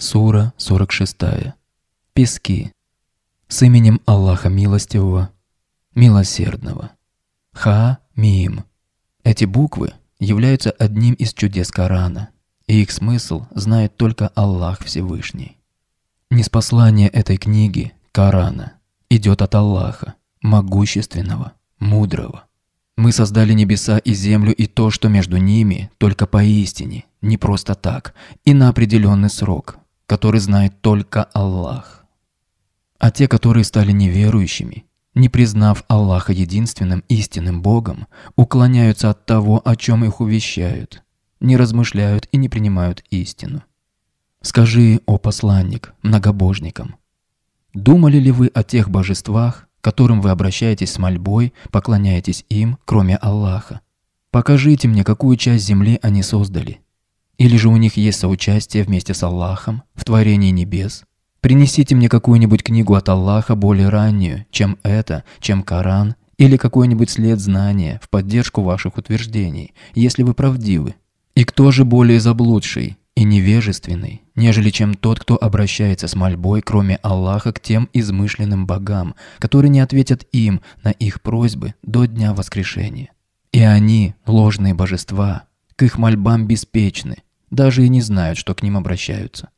Сура 46. Пески. С именем Аллаха Милостивого, Милосердного. Ха-Мим. Эти буквы являются одним из чудес Корана, и их смысл знает только Аллах Всевышний. Неспослание этой книги, Корана, идет от Аллаха, могущественного, мудрого. Мы создали небеса и землю и то, что между ними, только поистине, не просто так, и на определенный срок, который знает только Аллах. А те, которые стали неверующими, не признав Аллаха единственным истинным Богом, уклоняются от того, о чем их увещают, не размышляют и не принимают истину. Скажи, о посланник, многобожникам, думали ли вы о тех божествах, которым вы обращаетесь с мольбой, поклоняетесь им, кроме Аллаха? Покажите мне, какую часть земли они создали – или же у них есть соучастие вместе с Аллахом в творении небес? Принесите мне какую-нибудь книгу от Аллаха более раннюю, чем это, чем Коран, или какой-нибудь след знания в поддержку ваших утверждений, если вы правдивы. И кто же более заблудший и невежественный, нежели чем тот, кто обращается с мольбой, кроме Аллаха, к тем измышленным богам, которые не ответят им на их просьбы до дня воскрешения? И они, ложные божества, к их мольбам беспечны – даже и не знают, что к ним обращаются.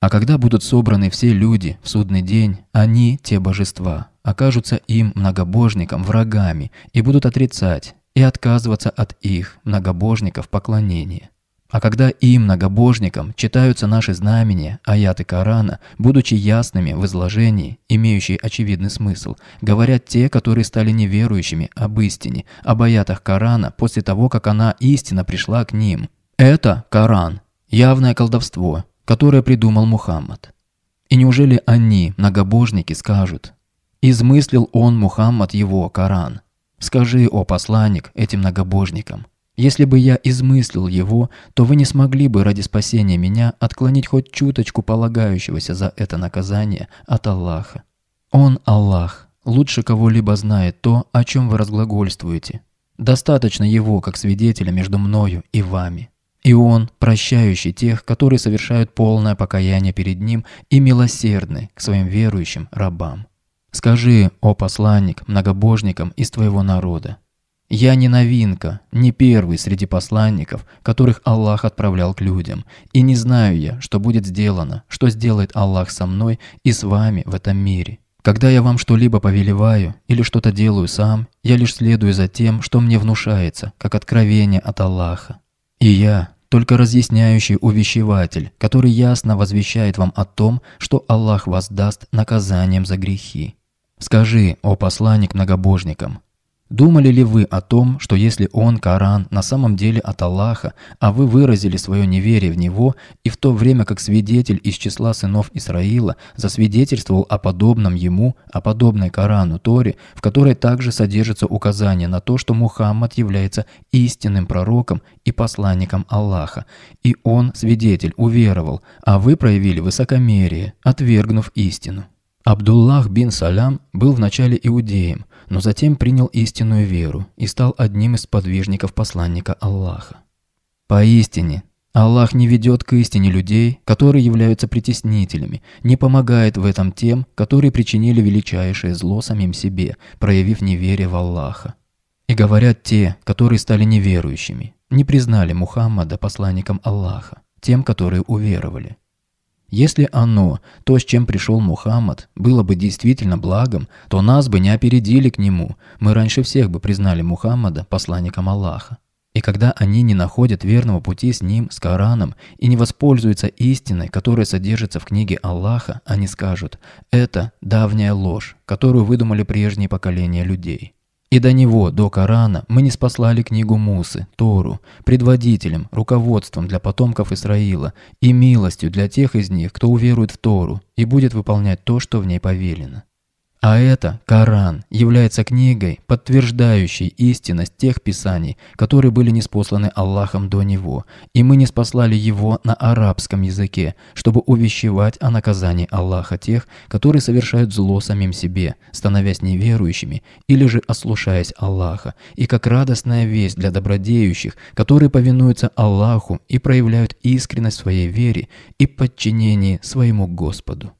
А когда будут собраны все люди в судный день, они, те божества, окажутся им, многобожникам, врагами и будут отрицать и отказываться от их, многобожников, поклонения. А когда им, многобожникам, читаются наши знамения, аяты Корана, будучи ясными в изложении, имеющие очевидный смысл, говорят те, которые стали неверующими об истине, об аятах Корана после того, как она истина пришла к ним – это Коран, явное колдовство, которое придумал Мухаммад. И неужели они, многобожники, скажут, «Измыслил он, Мухаммад, его Коран». Скажи, о посланник, этим многобожникам, если бы я измыслил его, то вы не смогли бы ради спасения меня отклонить хоть чуточку полагающегося за это наказание от Аллаха. Он, Аллах, лучше кого-либо знает то, о чем вы разглагольствуете. Достаточно его как свидетеля между мною и вами. И Он, прощающий тех, которые совершают полное покаяние перед Ним и милосердны к своим верующим рабам. Скажи, о посланник, многобожникам из твоего народа, «Я не новинка, не первый среди посланников, которых Аллах отправлял к людям, и не знаю я, что будет сделано, что сделает Аллах со мной и с вами в этом мире». Когда я вам что-либо повелеваю или что-то делаю сам, я лишь следую за тем, что мне внушается, как откровение от Аллаха. И я, только разъясняющий увещеватель, который ясно возвещает вам о том, что Аллах воздаст наказанием за грехи. Скажи, о посланник многобожникам, Думали ли вы о том, что если он, Коран, на самом деле от Аллаха, а вы выразили свое неверие в него, и в то время как свидетель из числа сынов Исраила засвидетельствовал о подобном ему, о подобной Корану Торе, в которой также содержится указание на то, что Мухаммад является истинным пророком и посланником Аллаха, и он, свидетель, уверовал, а вы проявили высокомерие, отвергнув истину. Абдуллах бин Салям был вначале иудеем, но затем принял истинную веру и стал одним из подвижников посланника Аллаха. Поистине, Аллах не ведет к истине людей, которые являются притеснителями, не помогает в этом тем, которые причинили величайшее зло самим себе, проявив неверие в Аллаха. И говорят те, которые стали неверующими, не признали Мухаммада посланником Аллаха, тем, которые уверовали. Если оно, то, с чем пришел Мухаммад, было бы действительно благом, то нас бы не опередили к нему, мы раньше всех бы признали Мухаммада посланником Аллаха. И когда они не находят верного пути с ним, с Кораном, и не воспользуются истиной, которая содержится в книге Аллаха, они скажут «это давняя ложь, которую выдумали прежние поколения людей». И до него, до Корана, мы не спаслали книгу Мусы, Тору, предводителем, руководством для потомков Исраила и милостью для тех из них, кто уверует в Тору и будет выполнять то, что в ней повелено. А это, Коран, является книгой, подтверждающей истинность тех писаний, которые были неспосланы Аллахом до него, и мы не спаслали его на арабском языке, чтобы увещевать о наказании Аллаха тех, которые совершают зло самим себе, становясь неверующими или же ослушаясь Аллаха, и как радостная весть для добродеющих, которые повинуются Аллаху и проявляют искренность своей вере и подчинение своему Господу.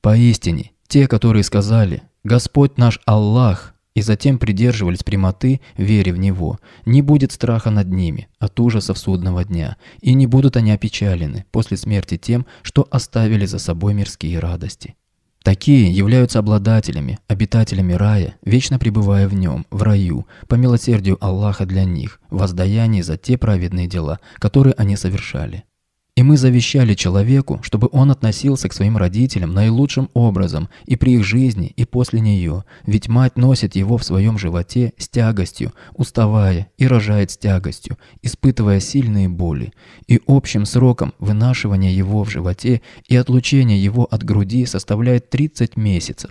Поистине, те, которые сказали «Господь наш Аллах», и затем придерживались прямоты, веря в Него. Не будет страха над ними от ужасов судного дня, и не будут они опечалены после смерти тем, что оставили за собой мирские радости. Такие являются обладателями, обитателями рая, вечно пребывая в нем, в раю, по милосердию Аллаха для них, в воздаянии за те праведные дела, которые они совершали. И мы завещали человеку, чтобы он относился к своим родителям наилучшим образом и при их жизни, и после нее, ведь мать носит его в своем животе с тягостью, уставая и рожает с тягостью, испытывая сильные боли, и общим сроком вынашивания его в животе и отлучения его от груди составляет 30 месяцев.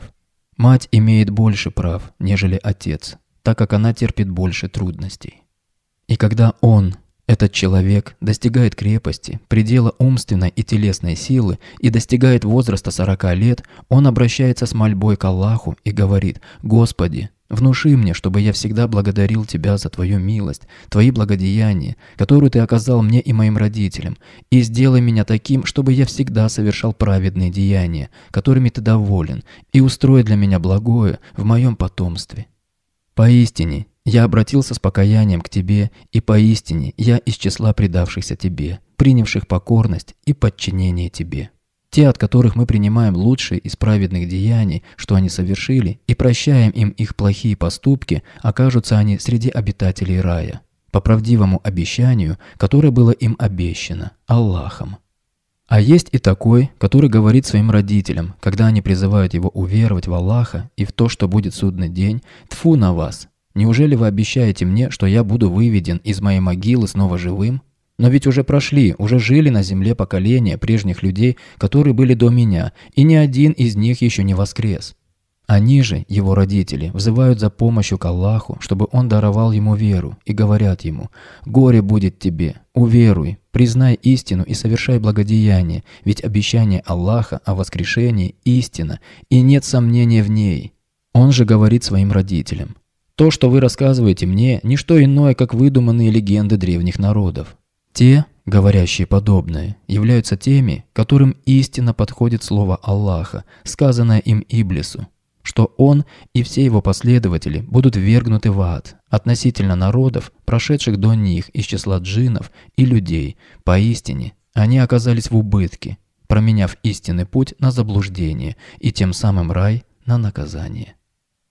Мать имеет больше прав, нежели отец, так как она терпит больше трудностей. И когда он, этот человек достигает крепости, предела умственной и телесной силы и достигает возраста 40 лет, он обращается с мольбой к Аллаху и говорит «Господи, внуши мне, чтобы я всегда благодарил Тебя за Твою милость, Твои благодеяния, которые Ты оказал мне и моим родителям, и сделай меня таким, чтобы я всегда совершал праведные деяния, которыми Ты доволен, и устрой для меня благое в моем потомстве». Поистине, я обратился с покаянием к тебе, и поистине я из числа предавшихся тебе, принявших покорность и подчинение тебе. Те, от которых мы принимаем лучшие из праведных деяний, что они совершили, и прощаем им их плохие поступки, окажутся они среди обитателей рая, по правдивому обещанию, которое было им обещано, Аллахом. А есть и такой, который говорит своим родителям, когда они призывают его уверовать в Аллаха и в то, что будет судный день, «Тфу на вас! Неужели вы обещаете мне, что я буду выведен из моей могилы снова живым? Но ведь уже прошли, уже жили на земле поколения прежних людей, которые были до меня, и ни один из них еще не воскрес. Они же, его родители, взывают за помощью к Аллаху, чтобы он даровал ему веру, и говорят ему «Горе будет тебе, уверуй, признай истину и совершай благодеяние, ведь обещание Аллаха о воскрешении – истина, и нет сомнения в ней». Он же говорит своим родителям то, что вы рассказываете мне, не что иное, как выдуманные легенды древних народов. Те, говорящие подобное, являются теми, которым истинно подходит слово Аллаха, сказанное им Иблису, что он и все его последователи будут вергнуты в ад относительно народов, прошедших до них из числа джинов и людей. Поистине, они оказались в убытке, променяв истинный путь на заблуждение и тем самым рай на наказание.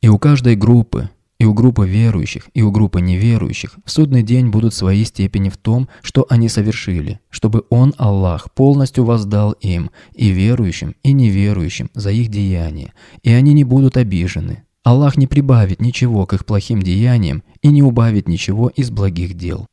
И у каждой группы и у группы верующих, и у группы неверующих в судный день будут свои степени в том, что они совершили, чтобы Он, Аллах, полностью воздал им, и верующим, и неверующим, за их деяния, и они не будут обижены. Аллах не прибавит ничего к их плохим деяниям и не убавит ничего из благих дел.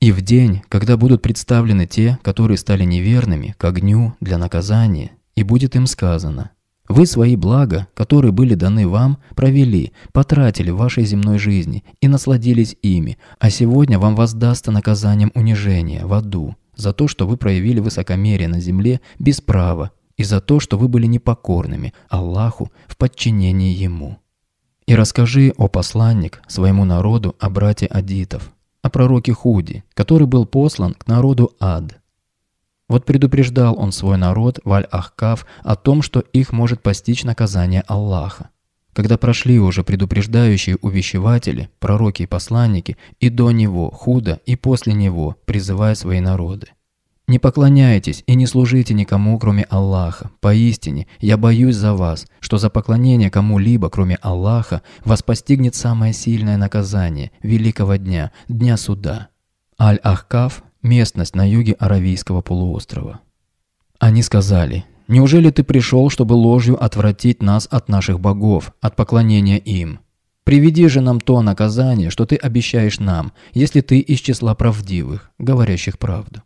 И в день, когда будут представлены те, которые стали неверными, к огню для наказания, и будет им сказано – вы свои блага, которые были даны вам, провели, потратили в вашей земной жизни и насладились ими, а сегодня вам воздастся наказанием унижения в аду за то, что вы проявили высокомерие на земле без права и за то, что вы были непокорными Аллаху в подчинении Ему. И расскажи, о посланник, своему народу о брате Адитов, о пророке Худи, который был послан к народу Ад – вот предупреждал он свой народ, Валь-Ахкаф, о том, что их может постичь наказание Аллаха. Когда прошли уже предупреждающие увещеватели, пророки и посланники, и до него худо, и после него, призывая свои народы. «Не поклоняйтесь и не служите никому, кроме Аллаха. Поистине, я боюсь за вас, что за поклонение кому-либо, кроме Аллаха, вас постигнет самое сильное наказание Великого Дня, Дня Суда». Аль-Ахкаф, местность на юге Аравийского полуострова. Они сказали, «Неужели ты пришел, чтобы ложью отвратить нас от наших богов, от поклонения им? Приведи же нам то наказание, что ты обещаешь нам, если ты из числа правдивых, говорящих правду».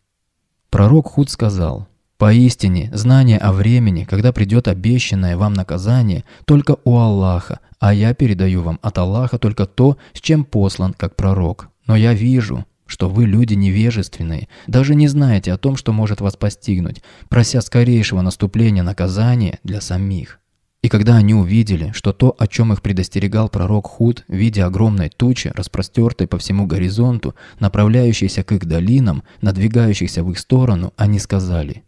Пророк Худ сказал, «Поистине, знание о времени, когда придет обещанное вам наказание, только у Аллаха, а я передаю вам от Аллаха только то, с чем послан как пророк. Но я вижу, что вы люди невежественные, даже не знаете о том, что может вас постигнуть, прося скорейшего наступления наказания для самих. И когда они увидели, что то, о чем их предостерегал пророк Худ, в виде огромной тучи, распростертой по всему горизонту, направляющейся к их долинам, надвигающихся в их сторону, они сказали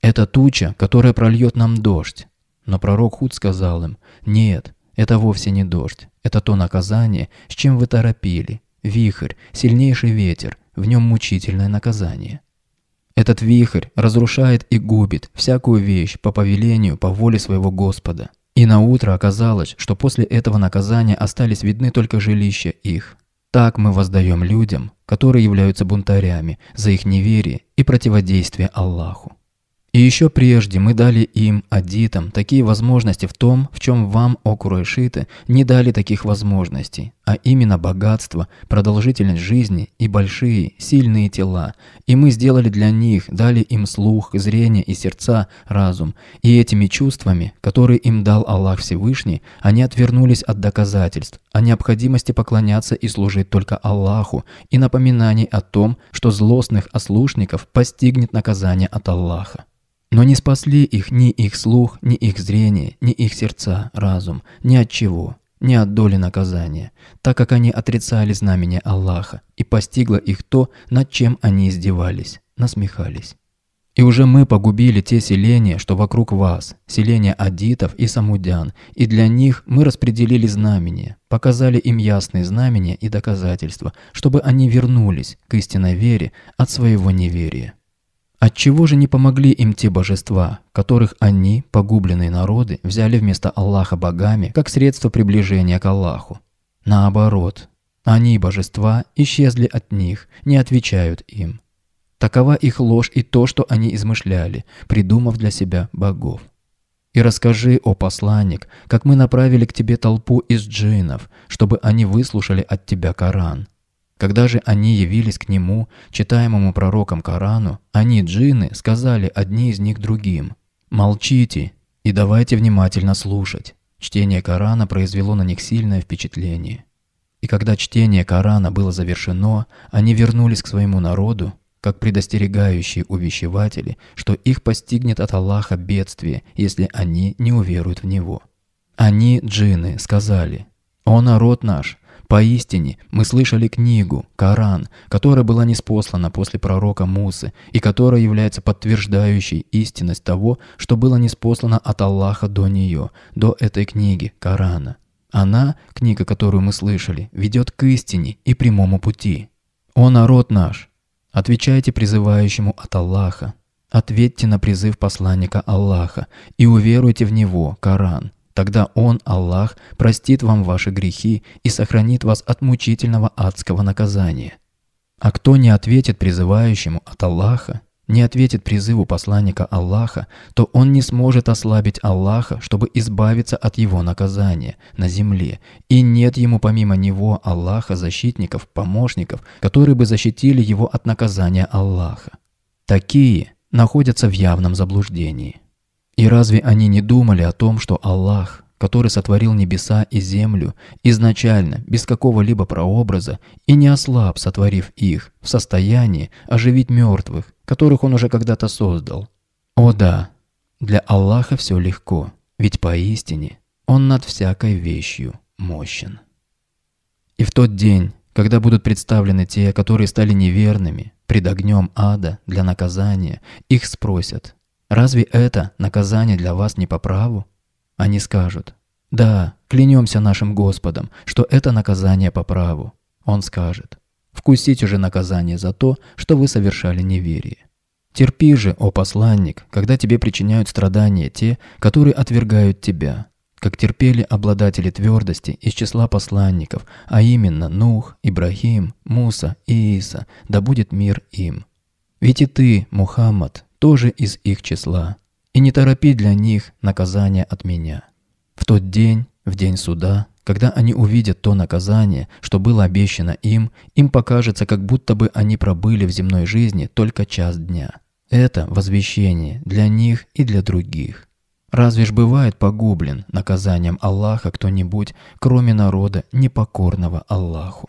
«Это туча, которая прольет нам дождь». Но пророк Худ сказал им «Нет, это вовсе не дождь, это то наказание, с чем вы торопили, вихрь, сильнейший ветер, в нем мучительное наказание. Этот вихрь разрушает и губит всякую вещь по повелению, по воле своего Господа. И на утро оказалось, что после этого наказания остались видны только жилища их. Так мы воздаем людям, которые являются бунтарями, за их неверие и противодействие Аллаху. И еще прежде мы дали им, адитам, такие возможности в том, в чем вам, о Курайшиты, не дали таких возможностей, а именно богатство, продолжительность жизни и большие, сильные тела. И мы сделали для них, дали им слух, зрение и сердца, разум. И этими чувствами, которые им дал Аллах Всевышний, они отвернулись от доказательств, о необходимости поклоняться и служить только Аллаху, и напоминаний о том, что злостных ослушников постигнет наказание от Аллаха. Но не спасли их ни их слух, ни их зрение, ни их сердца, разум, ни от чего не от доли наказания, так как они отрицали знамения Аллаха, и постигло их то, над чем они издевались, насмехались. И уже мы погубили те селения, что вокруг вас, селения адитов и самудян, и для них мы распределили знамения, показали им ясные знамения и доказательства, чтобы они вернулись к истинной вере от своего неверия. Отчего же не помогли им те божества, которых они, погубленные народы, взяли вместо Аллаха богами, как средство приближения к Аллаху? Наоборот, они, божества, исчезли от них, не отвечают им. Такова их ложь и то, что они измышляли, придумав для себя богов. И расскажи, о посланник, как мы направили к тебе толпу из джинов, чтобы они выслушали от тебя Коран. Когда же они явились к нему, читаемому пророком Корану, они, джинны, сказали одни из них другим «Молчите и давайте внимательно слушать». Чтение Корана произвело на них сильное впечатление. И когда чтение Корана было завершено, они вернулись к своему народу, как предостерегающие увещеватели, что их постигнет от Аллаха бедствие, если они не уверуют в Него. Они, джинны сказали, «О народ наш, Поистине, мы слышали книгу, Коран, которая была неспослана после пророка Мусы и которая является подтверждающей истинность того, что было неспослано от Аллаха до нее, до этой книги, Корана. Она, книга, которую мы слышали, ведет к истине и прямому пути. «О народ наш! Отвечайте призывающему от Аллаха. Ответьте на призыв посланника Аллаха и уверуйте в него, Коран, Тогда Он, Аллах, простит вам ваши грехи и сохранит вас от мучительного адского наказания. А кто не ответит призывающему от Аллаха, не ответит призыву посланника Аллаха, то он не сможет ослабить Аллаха, чтобы избавиться от его наказания на земле, и нет ему помимо него Аллаха защитников, помощников, которые бы защитили его от наказания Аллаха. Такие находятся в явном заблуждении. И разве они не думали о том, что Аллах, который сотворил небеса и землю, изначально, без какого-либо прообраза, и не ослаб, сотворив их, в состоянии оживить мертвых, которых он уже когда-то создал? О да, для Аллаха все легко, ведь поистине он над всякой вещью мощен. И в тот день, когда будут представлены те, которые стали неверными, пред огнем ада для наказания, их спросят Разве это наказание для вас не по праву? Они скажут, да, клянемся нашим Господом, что это наказание по праву. Он скажет, вкусите же наказание за то, что вы совершали неверие. Терпи же, о посланник, когда тебе причиняют страдания те, которые отвергают тебя, как терпели обладатели твердости из числа посланников, а именно Нух, Ибрахим, Муса и Иса. да будет мир им. Ведь и ты, Мухаммад, тоже из их числа, и не торопи для них наказание от меня. В тот день, в день суда, когда они увидят то наказание, что было обещано им, им покажется, как будто бы они пробыли в земной жизни только час дня. Это возвещение для них и для других. Разве ж бывает погублен наказанием Аллаха кто-нибудь, кроме народа непокорного Аллаху?